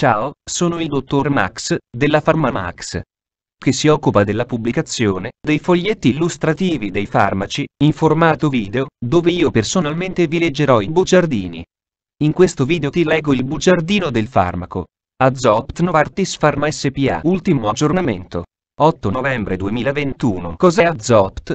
Ciao, sono il dottor Max, della PharmaMax, che si occupa della pubblicazione dei foglietti illustrativi dei farmaci, in formato video, dove io personalmente vi leggerò i bugiardini. In questo video ti leggo il bugiardino del farmaco. Azopt Novartis Pharma SPA Ultimo aggiornamento. 8 novembre 2021 Cos'è Azopt?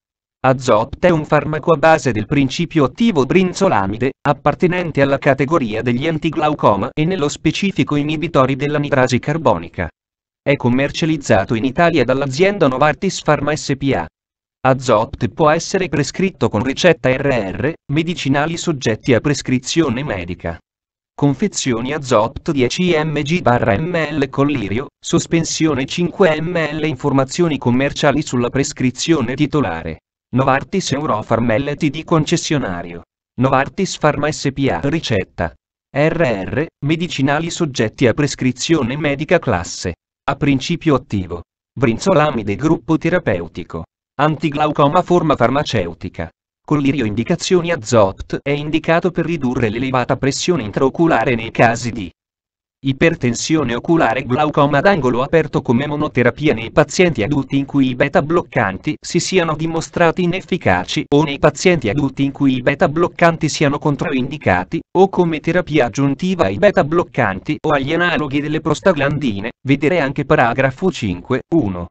Azot è un farmaco a base del principio attivo brinzolamide, appartenente alla categoria degli antiglaucoma e nello specifico inibitori della nitrasi carbonica. È commercializzato in Italia dall'azienda Novartis Pharma SPA. Azot può essere prescritto con ricetta RR, medicinali soggetti a prescrizione medica. Confezioni Azot 10 mg ml collirio, sospensione 5 ml Informazioni commerciali sulla prescrizione titolare. Novartis Eurofarm LTD concessionario. Novartis Pharma SPA ricetta. RR, medicinali soggetti a prescrizione medica classe. A principio attivo. Brinzolamide gruppo terapeutico. Antiglaucoma forma farmaceutica. Collirio indicazioni azot è indicato per ridurre l'elevata pressione intraoculare nei casi di Ipertensione oculare glaucoma ad angolo aperto come monoterapia nei pazienti adulti in cui i beta bloccanti si siano dimostrati inefficaci o nei pazienti adulti in cui i beta bloccanti siano controindicati o come terapia aggiuntiva ai beta bloccanti o agli analoghi delle prostaglandine, vedere anche paragrafo 5, 1.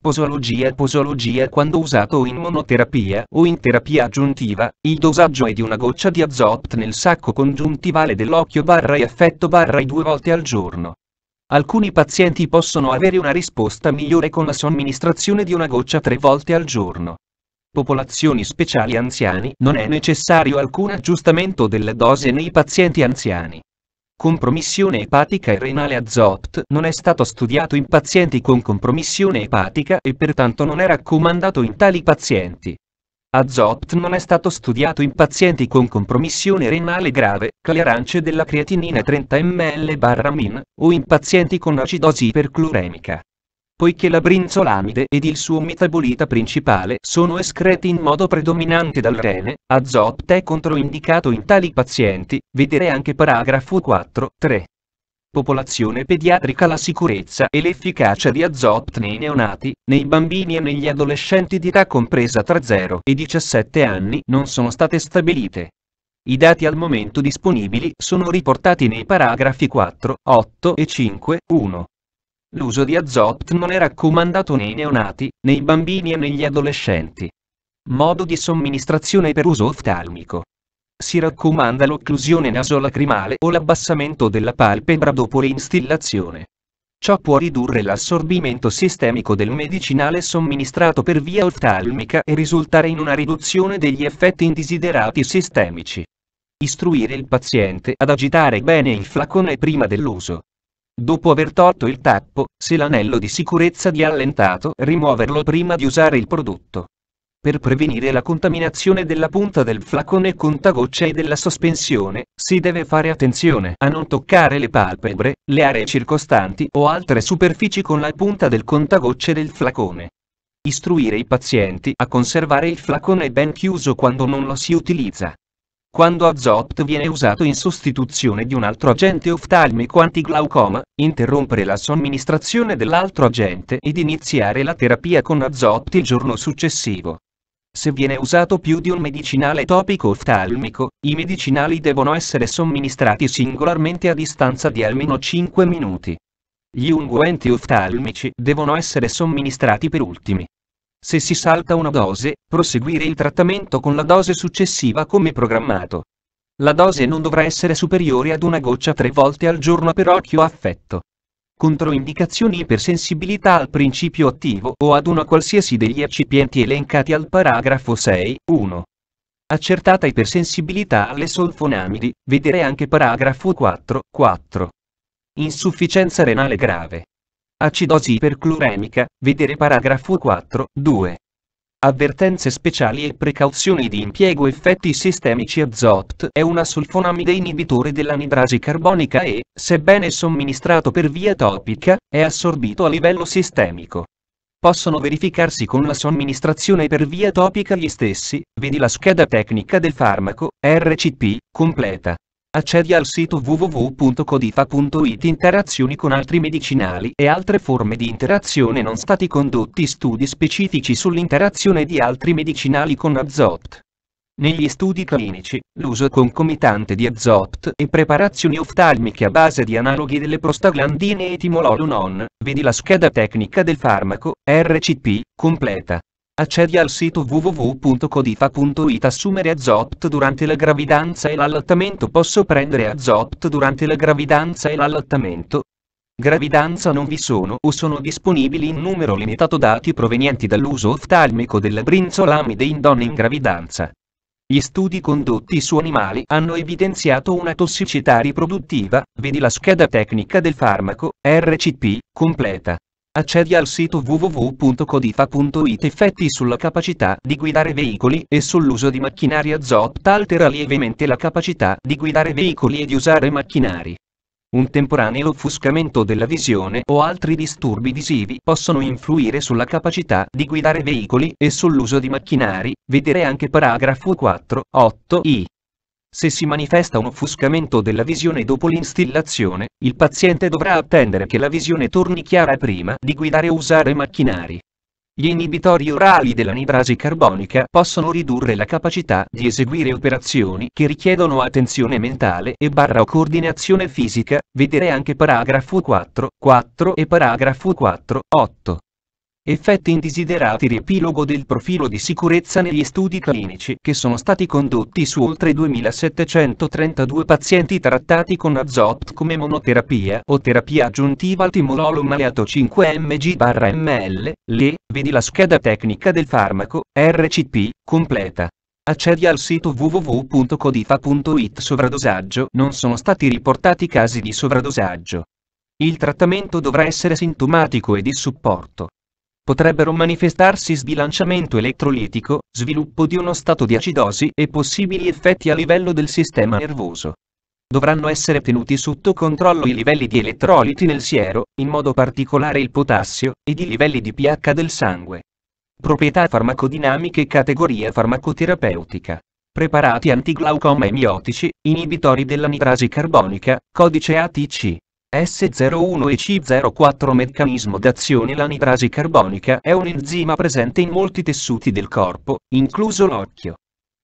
Posologia Posologia quando usato in monoterapia o in terapia aggiuntiva, il dosaggio è di una goccia di azot nel sacco congiuntivale dell'occhio barra e affetto barra e due volte al giorno. Alcuni pazienti possono avere una risposta migliore con la somministrazione di una goccia tre volte al giorno. Popolazioni speciali anziani non è necessario alcun aggiustamento delle dose nei pazienti anziani. Compromissione epatica e renale Azopt non è stato studiato in pazienti con compromissione epatica e pertanto non è raccomandato in tali pazienti. Azopt non è stato studiato in pazienti con compromissione renale grave, clearance della creatinina 30 ml-min, o in pazienti con acidosi ipercluremica poiché la brinzolamide ed il suo metabolita principale sono escreti in modo predominante dal rene, azopt è controindicato in tali pazienti, vedere ananche paragrafo 4.3. Popolazione pediatrica La sicurezza e l'efficacia di azopt nei neonati, nei bambini e negli adolescenti di età compresa tra 0 e 17 anni non sono state stabilite. I dati al momento disponibili sono riportati nei paragrafi 4, 8 e 5, 1. L'uso di azot non è raccomandato nei neonati, nei bambini e negli adolescenti. Modo di somministrazione per uso oftalmico. Si raccomanda l'occlusione nasolacrimale o l'abbassamento della palpebra dopo l'instillazione. Ciò può ridurre l'assorbimento sistemico del medicinale somministrato per via oftalmica e risultare in una riduzione degli effetti indesiderati sistemici. Istruire il paziente ad agitare bene il flacone prima dell'uso, Dopo aver tolto il tappo, se l'anello di sicurezza di allentato, rimuoverlo prima di usare il prodotto. Per prevenire la contaminazione della punta del flacone contagocce e della sospensione, si deve fare attenzione a non toccare le palpebre, le aree circostanti o altre superfici con la punta del contagocce del flacone. Istruire i pazienti a conservare il flacone ben chiuso quando non lo si utilizza. Quando Azopt viene usato in sostituzione di un altro agente oftalmico antiglaucoma, interrompere la somministrazione dell'altro agente ed iniziare la terapia con Azopt il giorno successivo. Se viene usato più di un medicinale topico oftalmico, i medicinali devono essere somministrati singolarmente a distanza di almeno 5 minuti. Gli unguenti oftalmici devono essere somministrati per ultimi. Se si salta una dose, proseguire il trattamento con la dose successiva come programmato. La dose non dovrà essere superiore ad una goccia tre volte al giorno per occhio affetto. Controindicazioni per sensibilità al principio attivo o ad una qualsiasi degli eccipienti elencati al paragrafo 6, 1. Accertata ipersensibilità alle solfonamidi, vedere anche paragrafo 4, 4. Insufficienza renale grave. Acidosi ipercluremica, vedere paragrafo 4, 2. Avvertenze speciali e precauzioni di impiego effetti sistemici Azot è una sulfonamide inibitore dell'anidrasi carbonica e, sebbene somministrato per via topica, è assorbito a livello sistemico. Possono verificarsi con la somministrazione per via topica gli stessi, vedi la scheda tecnica del farmaco, RCP, completa. Accedi al sito www.codifa.it Interazioni con altri medicinali e altre forme di interazione Non stati condotti studi specifici sull'interazione di altri medicinali con Azot. Negli studi clinici, l'uso concomitante di Azot e preparazioni oftalmiche a base di analoghi delle prostaglandine e etimololunon, vedi la scheda tecnica del farmaco, RCP, completa. Accedi al sito www.codifa.it Assumere Azot durante la gravidanza e l'allattamento Posso prendere Azot durante la gravidanza e l'allattamento? Gravidanza non vi sono o sono disponibili in numero limitato dati provenienti dall'uso oftalmico della brinzolamide in donne in gravidanza. Gli studi condotti su animali hanno evidenziato una tossicità riproduttiva, vedi la scheda tecnica del farmaco, RCP, completa. Accedi al sito www.codifa.it effetti sulla capacità di guidare veicoli e sull'uso di macchinari ZOPT altera lievemente la capacità di guidare veicoli e di usare macchinari. Un temporaneo offuscamento della visione o altri disturbi visivi possono influire sulla capacità di guidare veicoli e sull'uso di macchinari, vedere anche paragrafo 4, 8i. Se si manifesta un offuscamento della visione dopo l'instillazione, il paziente dovrà attendere che la visione torni chiara prima di guidare o usare macchinari. Gli inibitori orali della dell'anidrasi carbonica possono ridurre la capacità di eseguire operazioni che richiedono attenzione mentale e barra o coordinazione fisica, vedere anche paragrafo 4, 4 e paragrafo 4, 8. Effetti indesiderati riepilogo del profilo di sicurezza negli studi clinici che sono stati condotti su oltre 2732 pazienti trattati con azot come monoterapia o terapia aggiuntiva al timololo maleato 5 mg/ml, le, vedi la scheda tecnica del farmaco, RCP, completa. Accedi al sito www.codifa.it Sovradosaggio Non sono stati riportati casi di sovradosaggio. Il trattamento dovrà essere sintomatico e di supporto potrebbero manifestarsi sbilanciamento elettrolitico, sviluppo di uno stato di acidosi e possibili effetti a livello del sistema nervoso. Dovranno essere tenuti sotto controllo i livelli di elettroliti nel siero, in modo particolare il potassio, ed i livelli di pH del sangue. Proprietà farmacodinamiche e Categoria farmacoterapeutica preparati antiglaucoma emiotici, inibitori della nitrasi carbonica, codice ATC s 01 e c 04 Meccanismo d'azione L'anidrasi carbonica è un enzima presente in molti tessuti del corpo, incluso l'occhio.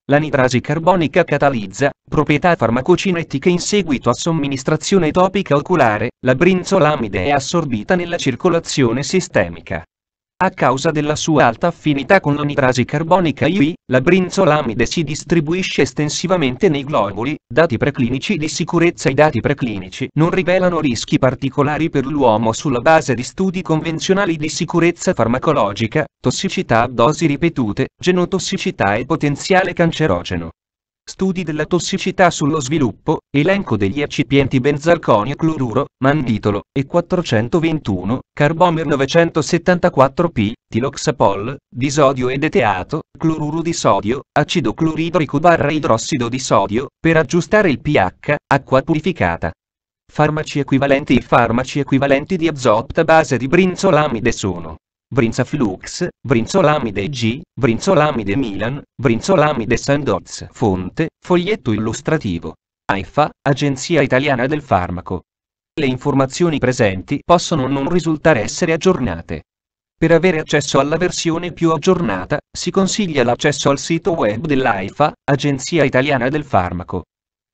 L'anidrasi carbonica catalizza, proprietà farmacocinetiche in seguito a somministrazione topica oculare, la brinzolamide è assorbita nella circolazione sistemica. A causa della sua alta affinità con la carbonica IV, la brinzolamide si distribuisce estensivamente nei globuli. Dati preclinici di sicurezza I dati preclinici non rivelano rischi particolari per l'uomo sulla base di studi convenzionali di sicurezza farmacologica, tossicità a dosi ripetute, genotossicità e potenziale cancerogeno studi della tossicità sullo sviluppo, elenco degli eccipienti benzalconio cloruro, manditolo, E421, carbomer 974P, tiloxapol, disodio ed eteato, cloruro di sodio, acido cloridrico barra idrossido di sodio, per aggiustare il pH, acqua purificata. Farmaci equivalenti I farmaci equivalenti di azopta base di brinzolamide sono Flux, Brinzolamide G, Brinzolamide Milan, Brinzolamide Sandoz. Fonte, foglietto illustrativo. AIFA, Agenzia Italiana del Farmaco. Le informazioni presenti possono non risultare essere aggiornate. Per avere accesso alla versione più aggiornata, si consiglia l'accesso al sito web dell'AIFA, Agenzia Italiana del Farmaco.